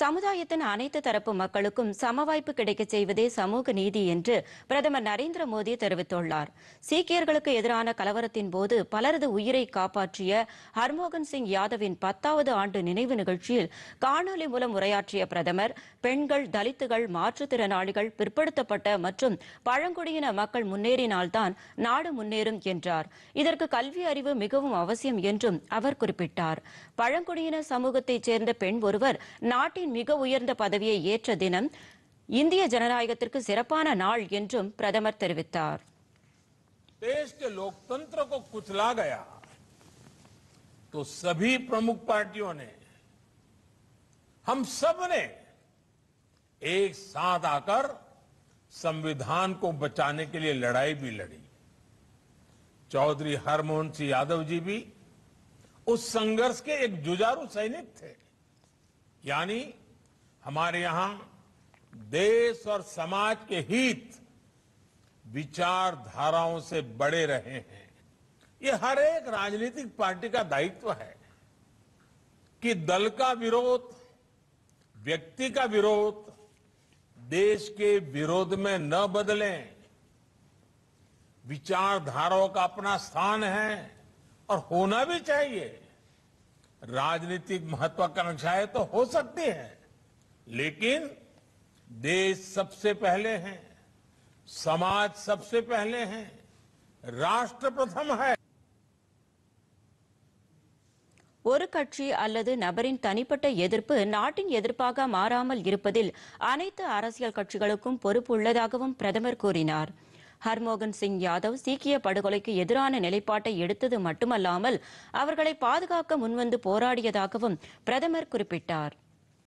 சமுதாயத்தின் அனைத்து தரப்பு மக்களுக்கும் சமவாய்ப்பு வாய்ப்பு கிடைக்கச் செய்வதே சமூக நீதி என்று பிரதமர் நரேந்திர மோடி தெரிவித்துள்ளார் சீக்கியர்களுக்கு எதிரான கலவரத்தின் போது பலரது உயிரை காப்பாற்றிய ஹர்மோகன் சிங் யாதவின் பத்தாவது ஆண்டு நினைவு நிகழ்ச்சியில் காணொலி மூலம் உரையாற்றிய பிரதமர் பெண்கள் தலித்துகள் மாற்றுத்திறனாளிகள் பிற்படுத்தப்பட்ட மற்றும் பழங்குடியின மக்கள் முன்னேறினால்தான் நாடு முன்னேறும் என்றார் இதற்கு கல்வி அறிவு மிகவும் அவசியம் என்றும் அவர் குறிப்பிட்டார் பழங்குடியின சமூகத்தைச் சேர்ந்த பெண் ஒருவர் நாட்டின் நாட்டின் உயர்ந்த பதவியை ஏற்ற தினம் இந்திய ஜனநாயகத்திற்கு சிறப்பான நாள் என்றும் பிரதமர் தெரிவித்தார் लोकतंत्र को कुचला गया तो सभी प्रमुख पार्टियों ने हम सब ने एक साथ आकर संविधान को बचाने के लिए लड़ाई भी लड़ी चौधरी हरमोहन सिंह यादव जी भी उस संघर्ष के एक जुजारू सैनिक थे यानी हमारे यहां देश और समाज के हित विचारधाराओं से बड़े रहे हैं ये हर एक राजनीतिक पार्टी का दायित्व है कि दल का विरोध व्यक्ति का विरोध देश के विरोध में न बदले विचारधाराओं का अपना स्थान है और होना भी चाहिए राजनीतिक महत्वाकांक्षाएं तो हो सकती हैं लेकिन देश सबसे पहले है समाज सबसे पहले है राष्ट्र प्रथम है ஒரு கட்சி அல்லது நபரின் தனிப்பட்ட எதிர்ப்பு நாட்டின் எதிர்ப்பாக மாறாமல் இருப்பதில் அனைத்து அரசியல் கட்சிகளுக்கும் பொறுப்பு உள்ளதாகவும் பிரதமர் கூறினார் ஹர்மோகன் சிங் யாதவ் சீக்கிய படுகொலைக்கு எதிரான நிலைப்பாட்டை எடுத்தது மட்டுமல்லாமல் அவர்களை பாதுகாக்க முன்வந்து போராடியதாகவும் பிரதமர் குறிப்பிட்டார்